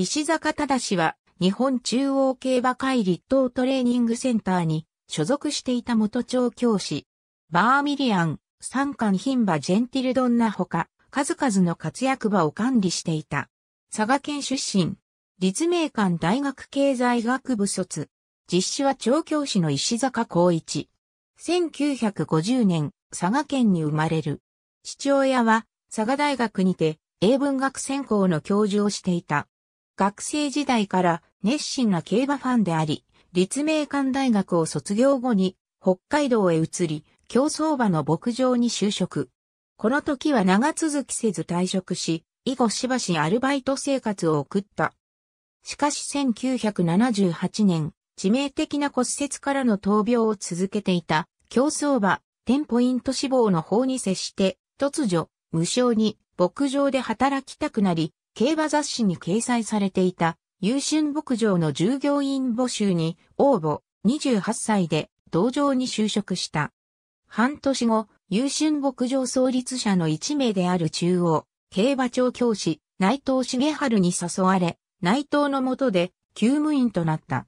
石坂正は日本中央競馬会立党トレーニングセンターに所属していた元調教師、バーミリアン、三冠牝馬ジェンティルドンナほか、数々の活躍馬を管理していた。佐賀県出身、立命館大学経済学部卒、実施は調教師の石坂光一。1950年、佐賀県に生まれる。父親は、佐賀大学にて、英文学専攻の教授をしていた。学生時代から熱心な競馬ファンであり、立命館大学を卒業後に北海道へ移り、競走馬の牧場に就職。この時は長続きせず退職し、以後しばしアルバイト生活を送った。しかし1978年、致命的な骨折からの闘病を続けていた競走馬、テンポイント志望の方に接して、突如、無償に牧場で働きたくなり、競馬雑誌に掲載されていた、優春牧場の従業員募集に応募、28歳で同場に就職した。半年後、優春牧場創立者の一名である中央、競馬調教師、内藤重春に誘われ、内藤の下で、休務員となった。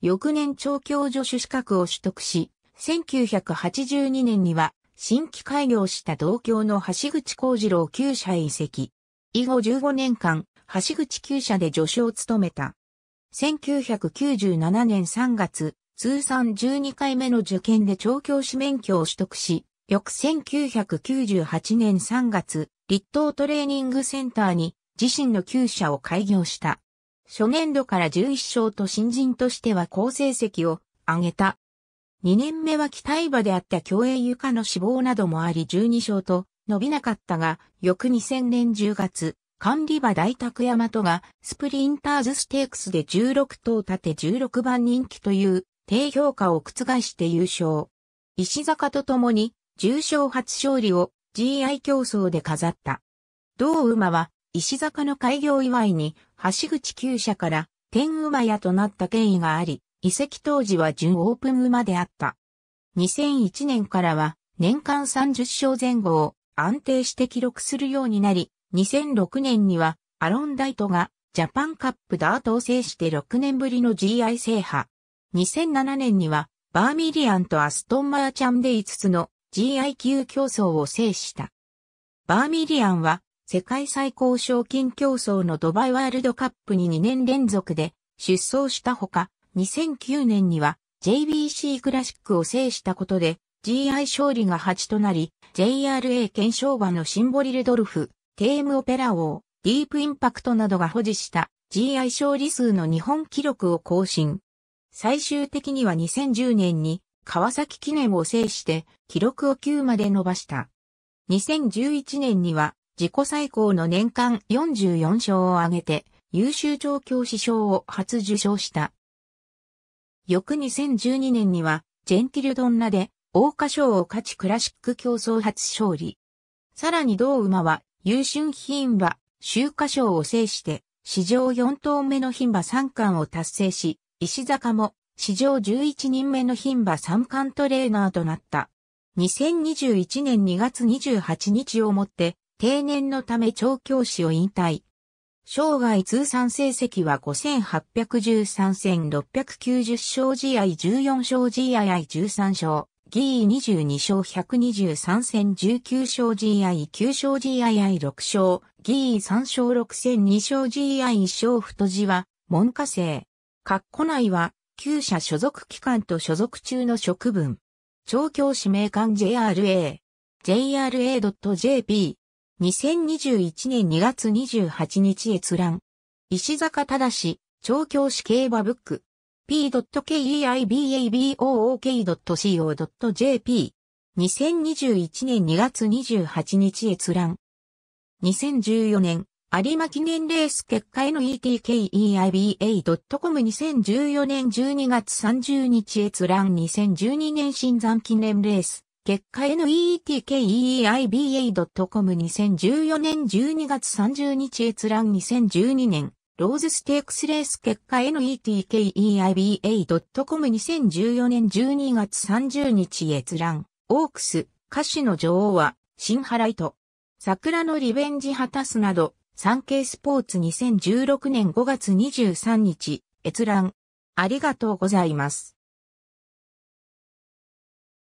翌年調教助手資格を取得し、1982年には、新規開業した同郷の橋口幸次郎厩舎へ移籍。以後15年間、橋口厩舎で助手を務めた。1997年3月、通算12回目の受験で調教師免許を取得し、翌1998年3月、立東トレーニングセンターに自身の厩舎を開業した。初年度から11勝と新人としては好成績を上げた。2年目は期待馬であった競泳床の死亡などもあり12勝と伸びなかったが、翌2000年10月、管理場大拓山とが、スプリンターズステークスで16頭立て16番人気という、低評価を覆して優勝。石坂と共に、重賞初勝利を GI 競争で飾った。同馬は、石坂の開業祝いに、橋口厩舎から、天馬屋となった経緯があり、移籍当時は準オープン馬であった。2001年からは、年間30勝前後を、安定して記録するようになり、2006年にはアロンダイトがジャパンカップダートを制して6年ぶりの GI 制覇。2007年にはバーミリアンとアストンマーチャンで5つの GI 級競争を制した。バーミリアンは世界最高賞金競争のドバイワールドカップに2年連続で出走したほか、2009年には JBC クラシックを制したことで GI 勝利が8となり、JRA 検証馬のシンボリルドルフ、テームオペラ王、ディープインパクトなどが保持した GI 勝利数の日本記録を更新。最終的には2010年に川崎記念を制して記録を9まで伸ばした。2011年には自己最高の年間44勝を挙げて優秀調教師賞を初受賞した。翌2012年にはジェンティルドンナで大花賞を勝ちクラシック競争初勝利。さらに同馬は、優秀牝馬、秋華賞を制して、史上4頭目の牝馬3冠を達成し、石坂も史上11人目の牝馬3冠トレーナーとなった。2021年2月28日をもって、定年のため調教師を引退。生涯通算成績は5813戦690勝試合14勝試合13勝。ギー22勝123戦19勝 GI9 勝 GII6 勝、ギー3勝6戦2勝 GI1 勝太字は、門下生。括弧内は、旧社所属機関と所属中の職分。調教指名官 JRA。jra.jp。2021年2月28日閲覧。石坂正、調教師競馬ブック。p.keibabook.co.jp。2021年2月28日閲覧。2014年、有馬記念レース結果への etkeiba.com2014 年12月30日閲覧2012年新山記念レース結果への etkeiba.com2014 年12月30日閲覧2012年ローズステークスレース結果 netkeib.com2014 a 年12月30日閲覧。オークス、歌手の女王は、新ハライト。桜のリベンジ果たすなど、産経スポーツ2016年5月23日、閲覧。ありがとうございます。